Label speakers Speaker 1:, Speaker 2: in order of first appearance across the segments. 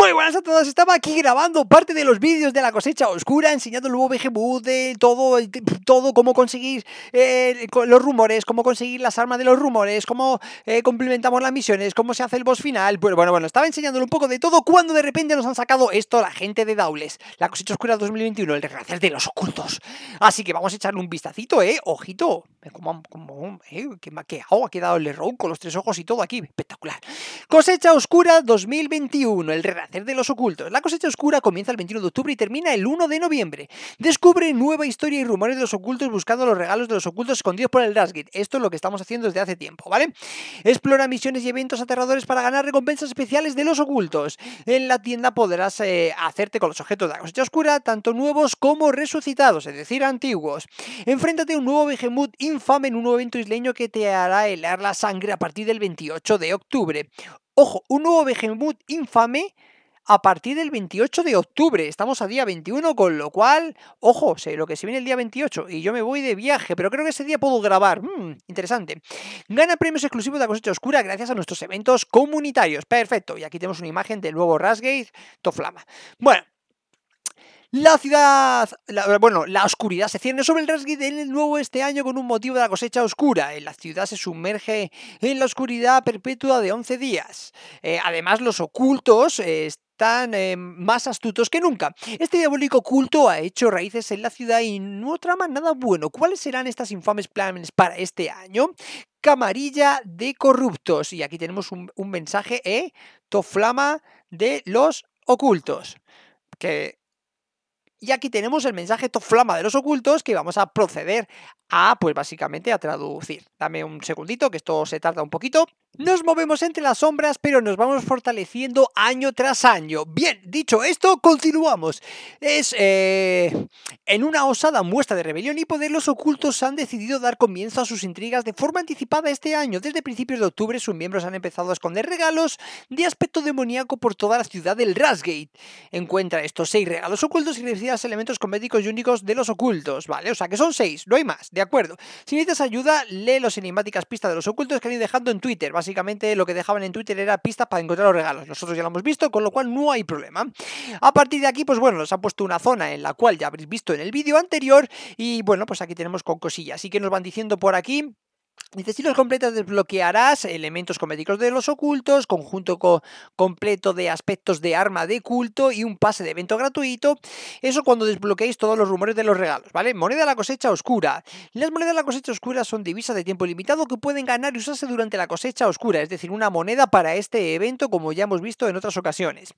Speaker 1: Muy buenas a todos, estaba aquí grabando parte de los vídeos de la cosecha oscura, enseñando el nuevo BGBU de todo, todo cómo conseguir eh, los rumores, cómo conseguir las armas de los rumores, cómo eh, complementamos las misiones, cómo se hace el boss final. Bueno, bueno, bueno, estaba enseñándole un poco de todo cuando de repente nos han sacado esto la gente de Daules, la cosecha oscura 2021, el renacer de los ocultos. Así que vamos a echarle un vistacito, ¿eh? Ojito, como, como, eh, ha quedado el error con los tres ojos y todo aquí, espectacular. Cosecha oscura 2021, el renacer Hacer de los ocultos. La cosecha oscura comienza el 21 de octubre y termina el 1 de noviembre. Descubre nueva historia y rumores de los ocultos buscando los regalos de los ocultos escondidos por el Rasgit. Esto es lo que estamos haciendo desde hace tiempo, ¿vale? Explora misiones y eventos aterradores para ganar recompensas especiales de los ocultos. En la tienda podrás eh, hacerte con los objetos de la cosecha oscura, tanto nuevos como resucitados, es decir, antiguos. Enfréntate a un nuevo Behemoth infame en un nuevo evento isleño que te hará helar la sangre a partir del 28 de octubre. Ojo, un nuevo Behemoth infame a partir del 28 de octubre. Estamos a día 21, con lo cual, ojo, sé lo que se viene el día 28 y yo me voy de viaje, pero creo que ese día puedo grabar. Mm, interesante. Gana premios exclusivos de la cosecha oscura gracias a nuestros eventos comunitarios. Perfecto. Y aquí tenemos una imagen del nuevo Rasgate Toflama. Bueno, la ciudad, bueno, la oscuridad se cierne sobre el Rasgate en el nuevo este año con un motivo de la cosecha oscura. La ciudad se sumerge en la oscuridad perpetua de 11 días. Eh, además, los ocultos eh, están eh, más astutos que nunca. Este diabólico culto ha hecho raíces en la ciudad y no trama nada bueno. ¿Cuáles serán estas infames planes para este año? Camarilla de corruptos. Y aquí tenemos un, mensaje, ¿eh? Toflama de los ocultos. Que y aquí tenemos el mensaje Toflama de los ocultos que vamos a proceder a, pues básicamente, a traducir. Dame un segundito, que esto se tarda un poquito. Nos movemos entre las sombras, pero nos vamos fortaleciendo año tras año. Bien, dicho esto, continuamos. Es eh, en una osada muestra de rebelión y poder, los ocultos han decidido dar comienzo a sus intrigas de forma anticipada este año. Desde principios de octubre, sus miembros han empezado a esconder regalos de aspecto demoníaco por toda la ciudad del Rasgate. Encuentra estos seis regalos ocultos y necesitas elementos comédicos y únicos de los ocultos, ¿vale? O sea que son seis, no hay más, de acuerdo. Si necesitas ayuda, lee los enigmáticas pistas de los ocultos que han ido dejando en Twitter básicamente lo que dejaban en Twitter era pistas para encontrar los regalos. Nosotros ya lo hemos visto, con lo cual no hay problema. A partir de aquí, pues bueno, nos ha puesto una zona en la cual ya habréis visto en el vídeo anterior y bueno, pues aquí tenemos con cosillas. Así que nos van diciendo por aquí Dice, si los completas desbloquearás elementos cométicos de los ocultos, conjunto completo de aspectos de arma de culto y un pase de evento gratuito. Eso cuando desbloqueéis todos los rumores de los regalos, ¿vale? Moneda de la cosecha oscura. Las monedas de la cosecha oscura son divisas de tiempo limitado que pueden ganar y usarse durante la cosecha oscura, es decir, una moneda para este evento como ya hemos visto en otras ocasiones.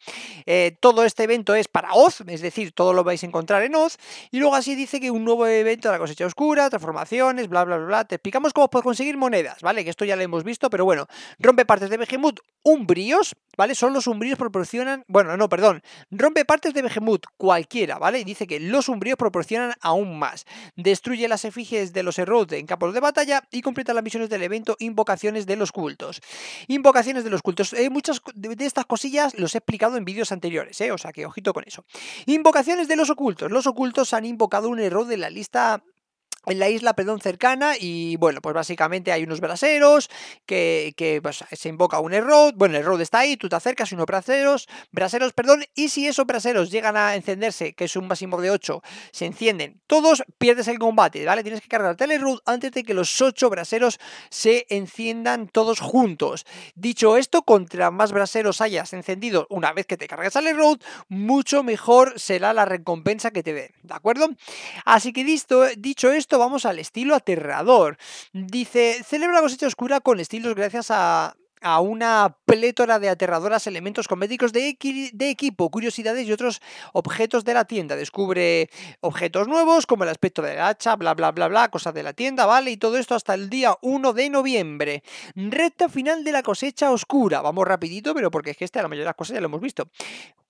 Speaker 1: Eh, todo este evento es para Oz, es decir, todo lo vais a encontrar en Oz. Y luego así dice que un nuevo evento de la cosecha oscura, transformaciones, bla, bla, bla, bla. Te explicamos cómo puedes conseguir monedas, ¿vale? Que esto ya lo hemos visto, pero bueno. Rompe partes de Behemoth, umbríos, ¿vale? Son los umbríos proporcionan... Bueno, no, perdón. Rompe partes de Behemoth, cualquiera, ¿vale? Y dice que los umbríos proporcionan aún más. Destruye las efigies de los errores en campos de batalla y completa las misiones del evento Invocaciones de los Cultos. Invocaciones de los Cultos. Eh, muchas de estas cosillas los he explicado en vídeos anteriores, ¿eh? O sea que ojito con eso. Invocaciones de los Ocultos. Los Ocultos han invocado un error de la lista en la isla, perdón, cercana y bueno, pues básicamente hay unos braseros que, pues, se invoca un error, bueno, el error está ahí, tú te acercas unos braseros, braseros, perdón, y si esos braseros llegan a encenderse, que es un máximo de 8, se encienden todos, pierdes el combate, ¿vale? Tienes que cargar road antes de que los 8 braseros se enciendan todos juntos. Dicho esto, contra más braseros hayas encendido una vez que te cargas el road, mucho mejor será la recompensa que te dé, ¿de acuerdo? Así que listo, dicho esto, vamos al estilo aterrador. Dice, celebra la cosecha oscura con estilos gracias a una plétora de aterradoras elementos cométicos de, equipo, curiosidades y otros objetos de la tienda. Descubre objetos nuevos como el aspecto la hacha, bla, bla, bla, bla, cosas de la tienda, ¿vale? Y todo esto hasta el día 1 de noviembre. Recta final de la cosecha oscura. Vamos rapidito, pero porque es que este a la mayoría de las cosas ya lo hemos visto.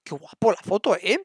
Speaker 1: Qué guapo la foto, ¿eh?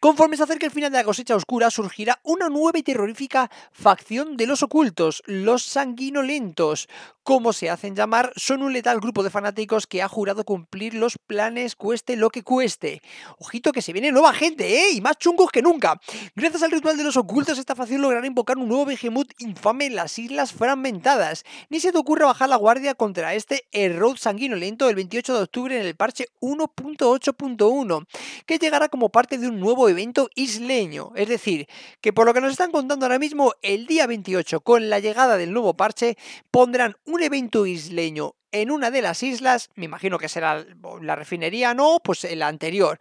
Speaker 1: Conforme se acerca el final de la cosecha oscura, surgirá una nueva y terrorífica facción de los ocultos, los sanguinolentos. Como se hacen llamar, son un letal grupo de fanáticos que ha jurado cumplir los planes cueste lo que cueste. Ojito que se viene nueva gente, ¿eh? Y más chungos que nunca. Gracias al ritual de los ocultos, esta facción logrará invocar un nuevo behemoth infame en las islas fragmentadas. Ni se te ocurra bajar la guardia contra este error sanguinolento del 28 de octubre en el parche 1.8.1, que llegará como parte de un nuevo evento isleño. Es decir, que por lo que nos están contando ahora mismo, el día 28, con la llegada del nuevo parche, pondrán un evento isleño en una de las islas, me imagino que será la refinería, no, pues el anterior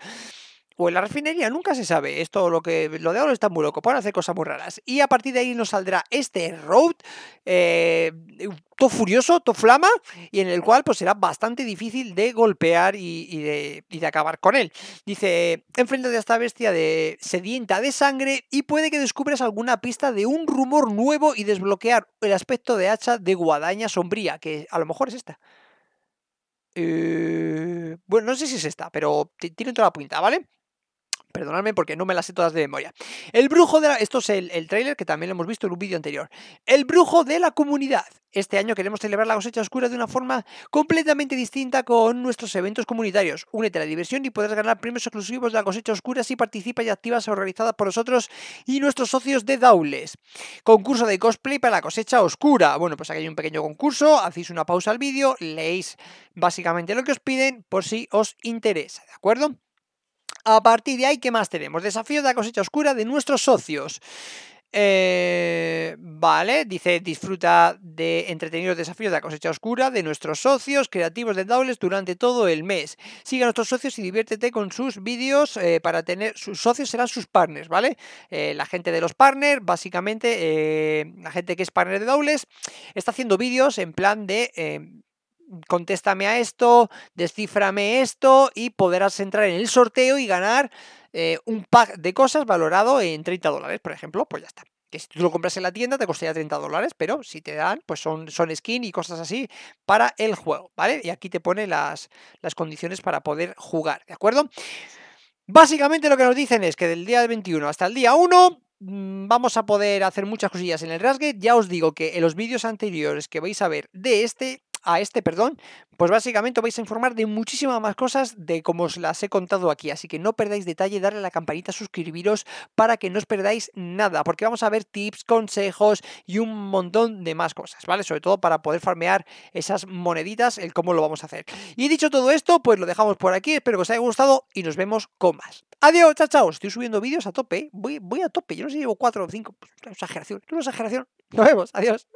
Speaker 1: o en la refinería, nunca se sabe. Esto, lo, que, lo de ahora está muy loco, pueden hacer cosas muy raras. Y a partir de ahí nos saldrá este road, eh, todo furioso, todo flama, y en el cual pues será bastante difícil de golpear y, de, acabar con él. Dice, enfrente a esta bestia de sedienta de sangre y puede que descubras alguna pista de un rumor nuevo y desbloquear el aspecto de hacha de guadaña sombría, que a lo mejor es esta. Eh, bueno, no sé si es esta, pero tiene toda la punta, ¿vale? Perdonadme porque no me las sé todas de memoria. El brujo de la... Esto es el, el tráiler que también lo hemos visto en un vídeo anterior. El brujo de la comunidad. Este año queremos celebrar la cosecha oscura de una forma completamente distinta con nuestros eventos comunitarios. Únete a la diversión y podrás ganar premios exclusivos de la cosecha oscura si participas y activas organizadas por nosotros y nuestros socios de Daules. Concurso de cosplay para la cosecha oscura. Bueno, pues aquí hay un pequeño concurso, hacéis una pausa al vídeo, leéis básicamente lo que os piden por si os interesa, ¿de acuerdo? a partir de ahí, ¿qué más tenemos? Desafío de la cosecha oscura de nuestros socios. Eh, vale, dice disfruta de entretenidos desafíos de la cosecha oscura de nuestros socios creativos de Doubles durante todo el mes. Sigue a nuestros socios y diviértete con sus vídeos eh, para tener sus socios serán sus partners, ¿vale? Eh, la gente de los partners, básicamente la gente que es partner de Doubles está haciendo vídeos en plan de contéstame a esto, Descíframe esto y podrás entrar en el sorteo y ganar eh, un pack de cosas valorado en 30 dólares, por ejemplo, pues ya está. Que si tú lo compras en la tienda te costaría 30 dólares, pero si te dan, pues son, son skin y cosas así para el juego, ¿vale? Y aquí te pone las, las condiciones para poder jugar, ¿de acuerdo? Básicamente lo que nos dicen es que del día 21 hasta el día 1 mm, vamos a poder hacer muchas cosillas en el rasgue Ya os digo que en los vídeos anteriores que vais a ver de este a este, perdón, pues básicamente os vais a informar de muchísimas más cosas de como os las he contado aquí. Así que no perdáis detalle, darle a la campanita, suscribiros para que no os perdáis nada, porque vamos a ver tips, consejos y un montón de más cosas, ¿vale? Sobre todo para poder farmear esas moneditas, el cómo lo vamos a hacer. Y dicho todo esto, pues lo dejamos por aquí. Espero que os haya gustado y nos vemos con más. Adiós, chao, chao. Estoy subiendo vídeos a tope. ¿eh? Voy, a tope. Yo no sé si llevo cuatro o 5. una pues, exageración. Una exageración. Nos vemos. Adiós.